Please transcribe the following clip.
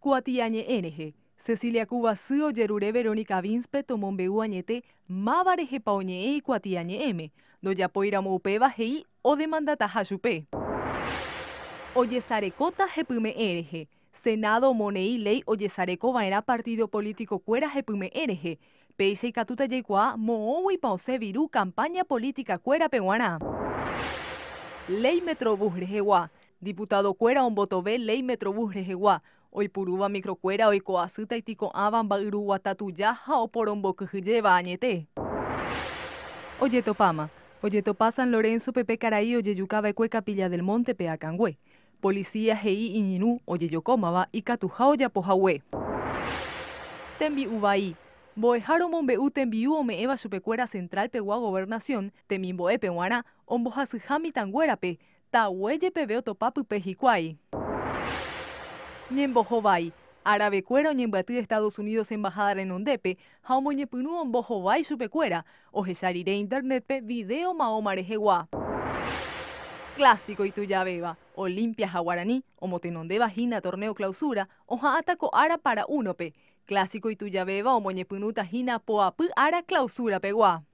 Kuatiañe NG, Cecilia Cubasío, Yerure Verónica Vinspe, Tomombeu Añete, Mavare Paoñe e. y Kuatiañe M, Doyapoira Moupeba Gei o Demandata Oyezare Oyesarecota Jepume Senado Monei Ley Oyesareco era Partido Político Cuera Jepume ng Peixe y Catuta Yeikua, y Paose Viru... Campaña Política Cuera peguana. Ley Metrobús Rejeguá, Diputado Cuera Ombotové Ley Metrobús Rejeguá, Hoy puruba microcuera, hoy coasuta y tico abamba bagruwa tatuyaja o porombo añete. Oye topama, oye topa San Lorenzo, Pepe Caraí, oye cueca... Capilla del Monte, Peacangüe. Policía Gei Iñinú, oye yocómaba y catujao yapojahue. Tembi ubaí. Boejaro tembiu ome eva chupecuera central pegua gobernación, temimboe peguana, pe, tanguerape, hueye pebeo topapu pejicuay. Ñembo Bay, árabe cuera de Estados Unidos embajada en Ondepe, Jaumo Ñepinú en Jovay Supecuera, internet Internetpe, Video maomare Clásico Clásico Ituyabeba, Olimpia Jaguaraní, motenondeba, jina, Torneo Clausura, Oja Ataco Ara para Unope, Clásico Ituyabeba, Omoñepinú Tajina poapu, Ara Clausura pegua.